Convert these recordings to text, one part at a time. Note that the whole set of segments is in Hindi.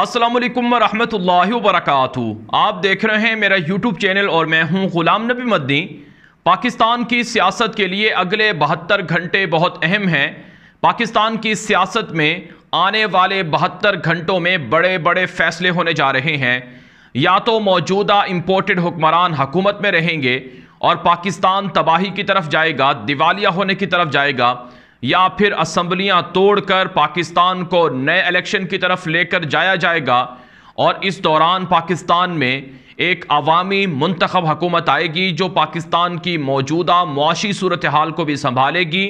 अस्सलाम वालेकुम रहमतुल्लाहि आप देख रहे हैं मेरा यूट्यूब चैनल और मैं हूं गुलाम नबी मदनी पाकिस्तान की सियासत के लिए अगले बहत्तर घंटे बहुत अहम हैं पाकिस्तान की सियासत में आने वाले बहत्तर घंटों में बड़े बड़े फैसले होने जा रहे हैं या तो मौजूदा इम्पोर्टेड हुक्मरान हुकूमत में रहेंगे और पाकिस्तान तबाही की तरफ जाएगा दिवालिया होने की तरफ जाएगा या फिर असम्बलियाँ तोड़कर पाकिस्तान को नए इलेक्शन की तरफ लेकर जाया जाएगा और इस दौरान पाकिस्तान में एक अवामी मंतखब हकूमत आएगी जो पाकिस्तान की मौजूदा मुआशी सूरत हाल को भी संभालेगी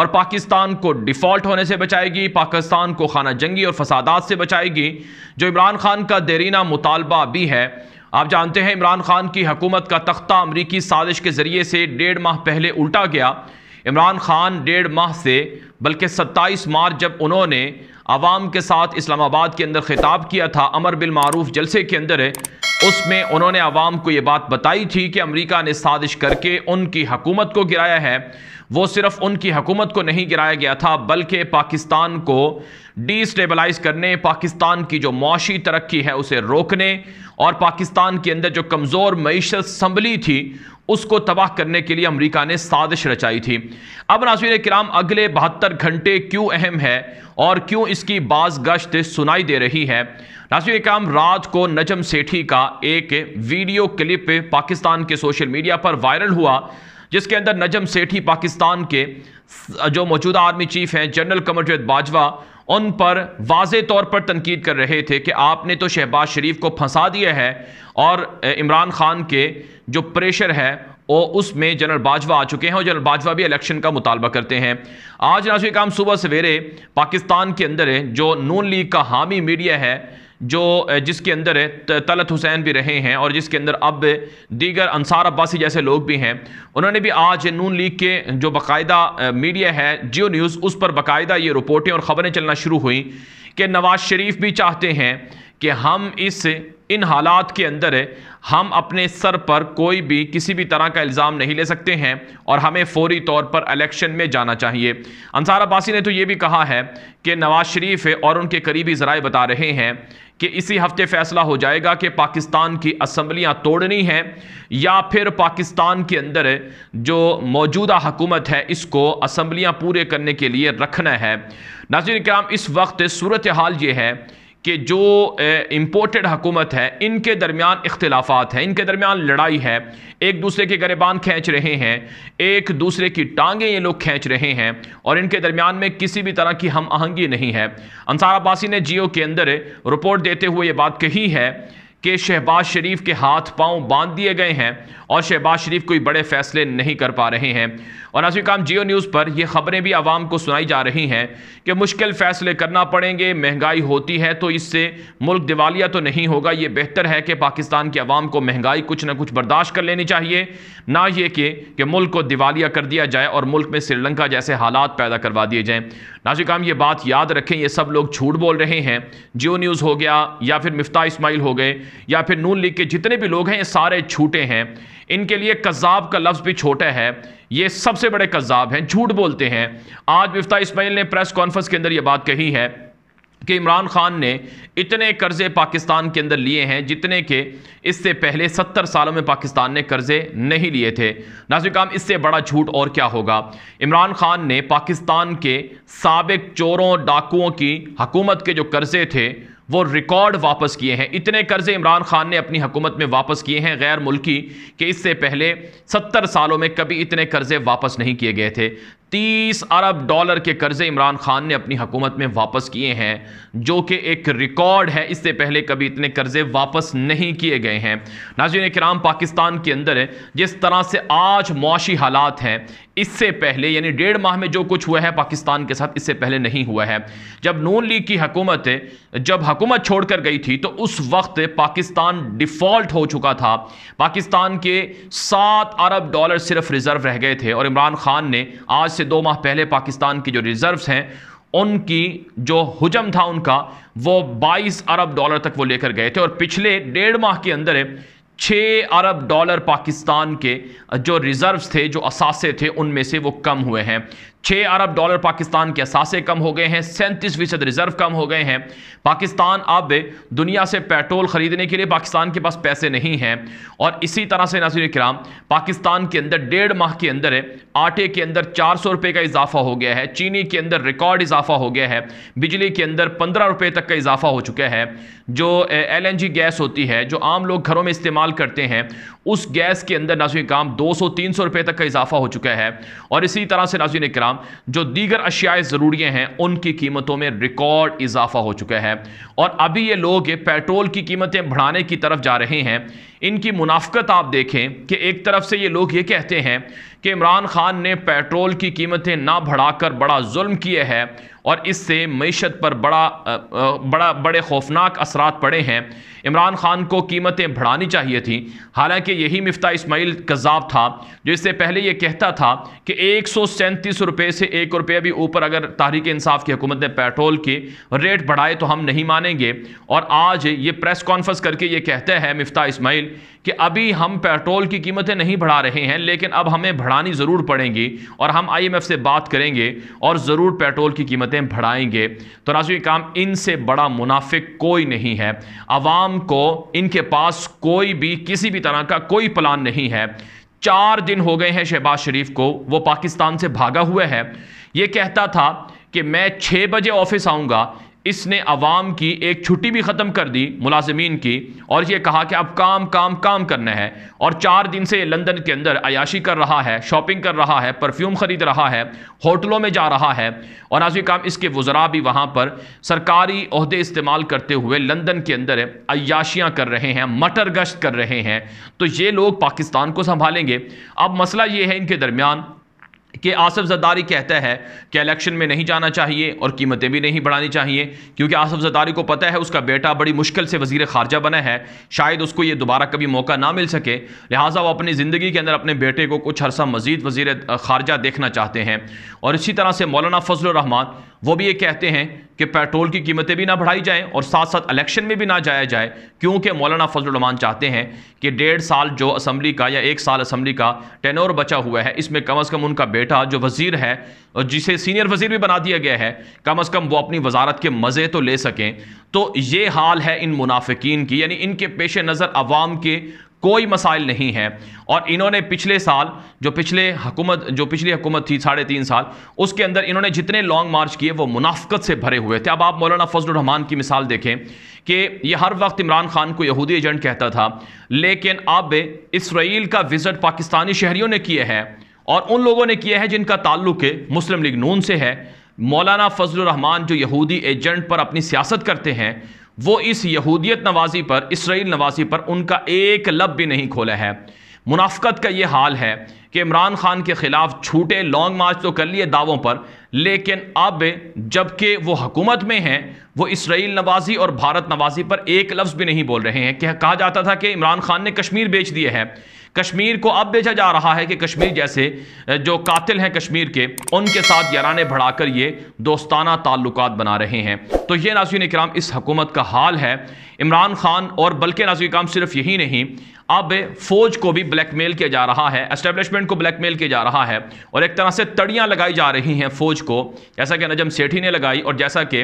और पाकिस्तान को डिफ़ॉल्ट होने से बचाएगी पाकिस्तान को खाना जंगी और फसादात से बचाएगी जो इमरान खान का देरीना मुतालबा भी है आप जानते हैं इमरान खान की हकूमत का तख्ता अमरीकी साजिश के ज़रिए से डेढ़ माह पहले उल्टा गया इमरान खान डेढ़ माह से बल्कि 27 मार्च जब उन्होंने आवाम के साथ इस्लामाबाद के अंदर खिताब किया था अमर बिलमारूफ जलसे के अंदर है उसमें उन्होंने आवाम को ये बात बताई थी कि अमरीका ने साजिश करके उनकी हकूमत को गिराया है वो सिर्फ उनकी हकूमत को नहीं गिराया गया था बल्कि पाकिस्तान को स्टेबलाइज़ करने पाकिस्तान की जो मुशी तरक्की है उसे रोकने और पाकिस्तान के अंदर जो कमज़ोर मीशत संभली थी उसको तबाह करने के लिए अमेरिका ने साजिश रचाई थी अब नाजिर कराम अगले बहत्तर घंटे क्यों अहम है और क्यों इसकी बाज गश्त सुनाई दे रही है नासिर कराम रात को नजम सेठी का एक वीडियो क्लिप पाकिस्तान के सोशल मीडिया पर वायरल हुआ जिसके अंदर नजम सेठी पाकिस्तान के जो मौजूदा आर्मी चीफ हैं जनरल कमर जैद बाजवा उन पर वाज तौर पर तनकीद कर रहे थे कि आपने तो शहबाज शरीफ को फंसा दिया है और इमरान खान के जो प्रेशर है और उसमें जनरल बाजवा आ चुके हैं और जनरल बाजवा भी इलेक्शन का मुतालबा करते हैं आज नाजुक काम सुबह सवेरे पाकिस्तान के अंदर जो नून लीग का हामी मीडिया है जो जिसके अंदर तलत हुसैन भी रहे हैं और जिसके अंदर अब दीगर अंसार अब्बासी जैसे लोग भी हैं उन्होंने भी आज नून लीग के जो बाकायदा मीडिया है जियो न्यूज़ उस पर बाकायदा ये रिपोर्टें और ख़बरें चलना शुरू हुई कि नवाज शरीफ भी चाहते हैं कि हम इस इन हालात के अंदर हम अपने सर पर कोई भी किसी भी तरह का इल्ज़ाम नहीं ले सकते हैं और हमें फौरी तौर पर इलेक्शन में जाना चाहिए अंसार अब्बासी ने तो ये भी कहा है कि नवाज़ शरीफ और उनके करीबी ज़राए बता रहे हैं कि इसी हफ्ते फैसला हो जाएगा कि पाकिस्तान की असम्बलियाँ तोड़नी हैं या फिर पाकिस्तान के अंदर जो मौजूदा हुकूमत है इसको असम्बलियाँ पूरे करने के लिए रखना है नाजिन कराम इस वक्त सूरत हाल ये है कि जो इम्पोर्टेड हकूमत है इनके दरमियान इख्तलाफात हैं इनके दरमियान लड़ाई है एक दूसरे के गरेबान खींच रहे हैं एक दूसरे की टांगें ये लोग खींच रहे हैं और इनके दरमियान में किसी भी तरह की हम आहंगी नहीं है अनसार अब्बासी ने जियो के अंदर रिपोर्ट देते हुए ये बात कही है कि शहबाज शरीफ के हाथ पांव बांध दिए गए हैं और शहबाज शरीफ कोई बड़े फैसले नहीं कर पा रहे हैं और नाजी काम जियो न्यूज़ पर यह ख़बरें भी आवाम को सुनाई जा रही हैं कि मुश्किल फ़ैसले करना पड़ेंगे महंगाई होती है तो इससे मुल्क दिवालिया तो नहीं होगा ये बेहतर है कि पाकिस्तान की आवाम को महंगाई कुछ ना कुछ बर्दाश्त कर लेनी चाहिए ना ये कि, कि मुल्क को दिवालिया कर दिया जाए और मुल्क में श्रीलंका जैसे हालात पैदा करवा दिए जाएँ नाजी काम ये बात याद रखें ये सब लोग झूठ बोल रहे हैं जियो न्यूज़ हो गया या फिर मफ्ता इसमाइल हो गए या फिर नून लीग के जितने भी लोग हैं ये सारे छूटे हैं इनके लिए कज़ाब का लफ्ज़ भी छोटा है ये सबसे बड़े कज़ाब हैं झूठ बोलते हैं आज मफ्ता इसमाइल ने प्रेस कॉन्फ्रेंस के अंदर ये बात कही है कि इमरान खान ने इतने कर्ज़े पाकिस्तान के अंदर लिए हैं जितने के इससे पहले सत्तर सालों में पाकिस्तान ने कर्ज़े नहीं लिए थे नाजिक काम इससे बड़ा झूठ और क्या होगा इमरान खान ने पाकिस्तान के सबक चोरों डाकुओं की हकूमत के जो कर्ज़े थे वो रिकॉर्ड वापस किए हैं इतने कर्ज़े इमरान खान ने अपनी हुकूमत में वापस किए हैं गैर मुल्की कि इससे पहले सत्तर सालों में कभी इतने कर्ज़े वापस नहीं किए गए थे तीस अरब डॉलर के कर्ज़े इमरान खान ने अपनी हुकूमत में वापस किए हैं जो कि एक रिकॉर्ड है इससे पहले कभी इतने कर्ज़े वापस नहीं किए गए हैं नाजिन कराम पाकिस्तान के अंदर जिस तरह से आज मुआशी हालात हैं इससे पहले यानी डेढ़ माह में जो कुछ हुआ है पाकिस्तान के साथ इससे पहले नहीं हुआ है जब नून लीग की हकूमत जब हकूमत छोड़कर गई थी तो उस वक्त पाकिस्तान डिफ़ॉल्ट हो चुका था पाकिस्तान के सात अरब डॉलर सिर्फ रिज़र्व रह गए थे और इमरान खान ने आज से दो माह पहले पाकिस्तान के जो रिजर्व हैं उनकी जो हजम था उनका वो 22 अरब डॉलर तक वो लेकर गए थे और पिछले डेढ़ माह के अंदर छः अरब डॉलर पाकिस्तान के जो रिज़र्व्स थे जो असासे थे उनमें से वो कम हुए हैं छः अरब डॉलर पाकिस्तान के असासे कम हो गए हैं सैंतीस फीसद रिजर्व कम हो गए हैं पाकिस्तान अब दुनिया से पेट्रोल ख़रीदने के लिए पाकिस्तान के पास पैसे नहीं हैं और इसी तरह से नाजिर कराम पाकिस्तान के अंदर डेढ़ माह के अंदर आटे के अंदर चार सौ रुपये का इजाफा हो गया है चीनी के अंदर रिकॉर्ड इजाफा हो गया है बिजली के अंदर पंद्रह रुपये तक का इजाफा हो चुका है जो एल एन जी गैस होती है जो आम लोग घरों में इस्तेमाल करते हैं उस गैस के अंदर नाजुन कराम दो सौ तीन सौ रुपये तक का इजाफा हो चुका है और इसी तरह से नाजिर कराम जो दीगर अशियाए ज़रूरी हैं उनकी कीमतों में रिकॉर्ड इजाफा हो चुका है और अभी ये लोग पेट्रोल की कीमतें बढ़ाने की तरफ जा रहे हैं इनकी मुनाफ्त आप देखें कि एक तरफ से ये लोग ये कहते हैं कि इमरान खान ने पेट्रोल की कीमतें ना बढ़ाकर बड़ा जुल्म किया है और इससे मीशत पर बड़ा बड़ा बड़े खौफनाक असरात पड़े हैं इमरान खान को कीमतें बढ़ानी चाहिए थी हालांकि यही मफ्ता इसमाइल कज़ाब था जो इससे पहले ये कहता था कि एक सौ सैंतीस रुपये से एक रुपये भी ऊपर अगर तहरीक इंसाफ की हुकूमत ने पेट्रोल के रेट बढ़ाए तो हम नहीं मानेंगे और आज ये प्रेस कॉन्फ्रेंस करके ये कहते हैं मफ्ता इसमाइल मुताबिक कि अभी हम पेट्रोल की कीमतें नहीं बढ़ा रहे हैं लेकिन अब हमें बढ़ानी ज़रूर पड़ेंगी और हम आईएमएफ से बात करेंगे और ज़रूर पेट्रोल की कीमतें बढ़ाएंगे तो नाजुक काम इनसे बड़ा मुनाफिक कोई नहीं है आवाम को इनके पास कोई भी किसी भी तरह का कोई प्लान नहीं है चार दिन हो गए हैं शहबाज शरीफ को वो पाकिस्तान से भागा हुआ है ये कहता था कि मैं छः बजे ऑफिस आऊँगा इसने आवाम की एक छुट्टी भी ख़त्म कर दी मुलाजमीन की और ये कहा कि अब काम काम काम करना है और चार दिन से लंदन के अंदर अयाशी कर रहा है शॉपिंग कर रहा है परफ्यूम ख़रीद रहा है होटलों में जा रहा है और आज काम इसके वज़रा भी वहाँ पर सरकारी अहदे इस्तेमाल करते हुए लंदन के अंदर अयाशियाँ कर रहे हैं मटर गश्त कर रहे हैं तो ये लोग पाकिस्तान को संभालेंगे अब मसला ये है इनके दरमियान कि आसफ़ जदारी कहता है कि इलेक्शन में नहीं जाना चाहिए और कीमतें भी नहीं बढ़ानी चाहिए क्योंकि आसफ़ जदारी को पता है उसका बेटा बड़ी मुश्किल से वजीर खारजा बना है शायद उसको ये दोबारा कभी मौका ना मिल सके लिहाजा वो अपनी ज़िंदगी के अंदर अपने बेटे को कुछ अरसा मजीद वजीर खारजा देखना चाहते हैं और इसी तरह से मौलाना फजल रहमान वो भी ये कहते हैं कि पेट्रोल की कीमतें भी ना बढ़ाई जाएं और साथ साथ इलेक्शन में भी ना जाया जाए क्योंकि मौलाना फजलरहमान चाहते हैं कि डेढ़ साल जो असम्बली का या एक साल असम्बली का टेनोर बचा हुआ है इसमें कम अज़ कम उनका बेटा जो वज़ीर है और जिसे सीनियर वज़ीर भी बना दिया गया है कम अज़ कम वो अपनी वजारत के मज़े तो ले सकें तो ये हाल है इन मुनाफिक की यानी इनके पेश नज़र आवाम के कोई मसाइल नहीं है और इन्होंने पिछले साल जो पिछले हुकूमत जो पिछली हुकूमत थी साढ़े तीन साल उसके अंदर इन्होंने जितने लॉन्ग मार्च किए वो मुनाफ्त से भरे हुए थे अब आप मौलाना फजल रहमान की मिसाल देखें कि ये हर वक्त इमरान खान को यहूदी एजेंट कहता था लेकिन अब इसराइल का विज़िट पाकिस्तानी शहरीों ने किए हैं और उन लोगों ने किया है जिनका ताल्लुक मुस्लिम लीग नून से है मौलाना रहमान जो यहूदी एजेंट पर अपनी सियासत करते हैं वो इस यहूदियत नवाजी पर इसराइल नवाजी पर उनका एक लब भी नहीं खोला है मुनाफ्त का ये हाल है कि इमरान खान के ख़िलाफ़ छूटे लॉन्ग मार्च तो कर लिए दावों पर लेकिन अब जबकि वो हकूमत में हैं वो इसराइल नवाजी और भारत नवाजी पर एक लफ्ज़ भी नहीं बोल रहे हैं कि कहा जाता था कि इमरान खान ने कश्मीर बेच दिया है कश्मीर को अब बेचा जा रहा है कि कश्मीर जैसे जो कातिल हैं कश्मीर के उनके साथ यारान बढ़ाकर ये दोस्ताना ताल्लुक बना रहे हैं तो ये नाजी निकराम इस हकूमत का हाल है इमरान खान और बल्कि नाजी कराम सिर्फ यही नहीं अब फौज को भी ब्लैकमेल किया जा रहा है एस्टेब्लिशमेंट को ब्लैकमेल किया जा रहा है और एक तरह से तड़ियाँ लगाई जा रही हैं फौज को जैसा कि नजम सेठी ने लगाई और जैसा कि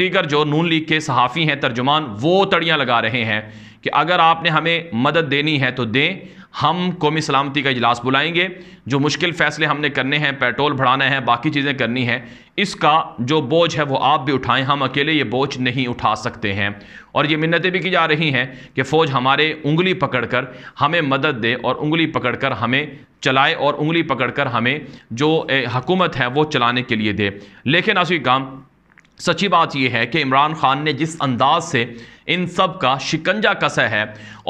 दीगर जो नून लीग के सहाफ़ी हैं तर्जुमान वो तड़ियाँ लगा रहे हैं कि अगर आपने हमें मदद देनी है तो दें हम कौमी सलामती का इजलास बुलाएंगे जो मुश्किल फ़ैसले हमने करने हैं पेट्रोल बढ़ाना है बाकी चीज़ें करनी है इसका जो बोझ है वो आप भी उठाएं हम अकेले ये बोझ नहीं उठा सकते हैं और ये मिन्नतें भी की जा रही हैं कि फ़ौज हमारे उंगली पकड़कर हमें मदद दे और उंगली पकड़कर हमें चलाए और उंगली पकड़कर हमें जो हकूमत है वो चलाने के लिए दे लेकिन आसुई काम सच्ची बात यह है कि इमरान खान ने जिस अंदाज से इन सब का शिकंजा कसा है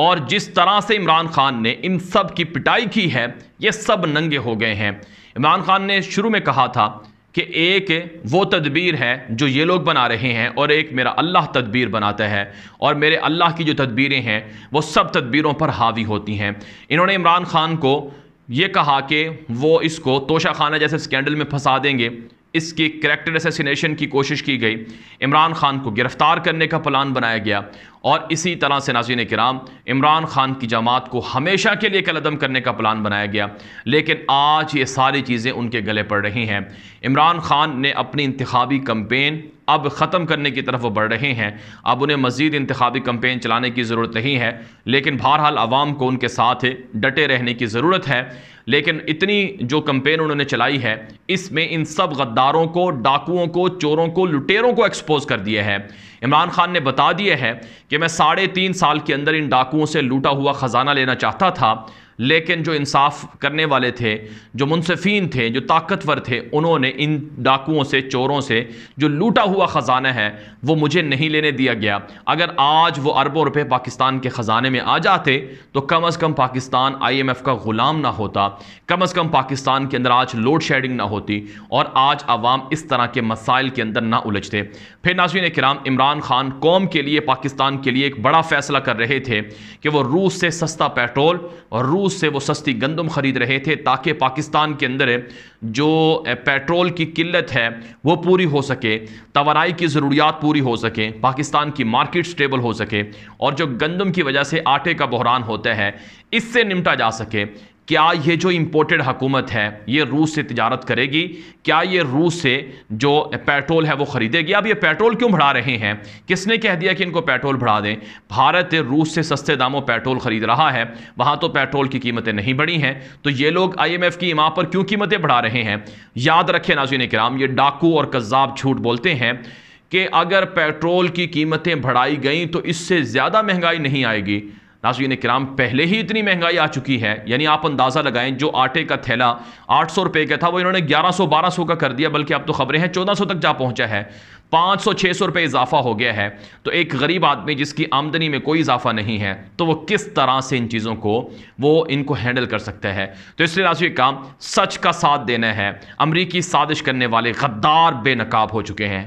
और जिस तरह से इमरान खान ने इन सब की पिटाई की है ये सब नंगे हो गए हैं इमरान खान ने शुरू में कहा था कि एक वो तदबीर है जो ये लोग बना रहे हैं और एक मेरा अल्लाह तदबीर बनाता है और मेरे अल्लाह की जो तदबीरें हैं वो सब तदबीरों पर हावी होती हैं इन्होंने इमरान खान को ये कहा कि वो इसको तोशा खाना जैसे स्कैंडल में फंसा देंगे इसकी करेक्टर असेसिनेशन की कोशिश की गई इमरान खान को गिरफ़्तार करने का प्लान बनाया गया और इसी तरह से नाजीन कराम इमरान खान की जमात को हमेशा के लिए कलदम करने का प्लान बनाया गया लेकिन आज ये सारी चीज़ें उनके गले पड़ रही हैं इमरान खान ने अपनी इंतबी कम्पेन अब ख़त्म करने की तरफ वो बढ़ रहे हैं अब उन्हें मज़ीद इंतबी कम्पेन चलाने की ज़रूरत नहीं है लेकिन बहरहाल आवाम को उनके साथ डटे रहने की ज़रूरत है लेकिन इतनी जो कम्पेन उन्होंने चलाई है इसमें इन सब गद्दारों को डाकुओं को चोरों को लुटेरों को एक्सपोज कर दिया है इमरान खान ने बता दिया है कि मैं साढ़े तीन साल के अंदर इन डाकुओं से लूटा हुआ ख़जाना लेना चाहता था लेकिन जो इंसाफ करने वाले थे जो मुनसफ़ीन थे जो ताकतवर थे उन्होंने इन डाकुओं से चोरों से जो लूटा हुआ ख़जाना है वो मुझे नहीं लेने दिया गया अगर आज वो अरबों रुपये पाकिस्तान के ख़जाने में आ जाते तो कम अज़ कम पाकिस्तान आई एम एफ़ का ग़ुलाम ना होता कम अज़ कम पाकिस्तान के अंदर आज लोड शेडिंग ना होती और आज आवाम इस तरह के मसाइल के अंदर ना उलझते फिर नाजीन कराम इमरान खान कौम के लिए पाकिस्तान के लिए एक बड़ा फ़ैसला कर रहे थे कि वो रूस से सस्ता पेट्रोल और रूस रूस से वो सस्ती गंदम ख़रीद रहे थे ताकि पाकिस्तान के अंदर जो पेट्रोल की किल्लत है वो पूरी हो सके तोानाई की ज़रूरियात पूरी हो सके पाकिस्तान की मार्केट स्टेबल हो सके और जो गंदम की वजह से आटे का बहरान होता है इससे निपटा जा सके क्या ये जो इम्पोर्टेड हुकूमत है ये रूस से तजारत करेगी क्या ये रूस से जो पेट्रोल है वो ख़रीदेगी अब ये पेट्रोल क्यों बढ़ा रहे हैं किसने कह दिया कि इनको पेट्रोल बढ़ा दें भारत रूस से सस्ते दामों पेट्रोल ख़रीद रहा है वहाँ तो पेट्रोल की कीमतें नहीं बढ़ी हैं तो ये लोग आई एम एफ़ की इमां पर क्यों कीमतें बढ़ा रहे हैं याद रखें नाजिन कराम ये डाकू और कज्जाब झूठ बोलते हैं कि अगर पेट्रोल की कीमतें बढ़ाई गई तो इससे ज़्यादा महंगाई नहीं आएगी नाजीन कराम पहले ही इतनी महंगाई आ चुकी है यानी आप अंदाज़ा लगाएं जो आटे का थैला आठ सौ रुपए का था वो इन्होंने ग्यारह 1200 बारह का कर दिया बल्कि अब तो खबरें हैं चौदह सौ तक जा पहुंचा है 500 सौ छः सौ इजाफा हो गया है तो एक गरीब आदमी जिसकी आमदनी में कोई इजाफा नहीं है तो वो किस तरह से इन चीज़ों को वो इनको हैंडल कर सकता है तो इसलिए राशि काम सच का साथ देना है अमरीकी साजिश करने वाले गद्दार बेनकाब हो चुके हैं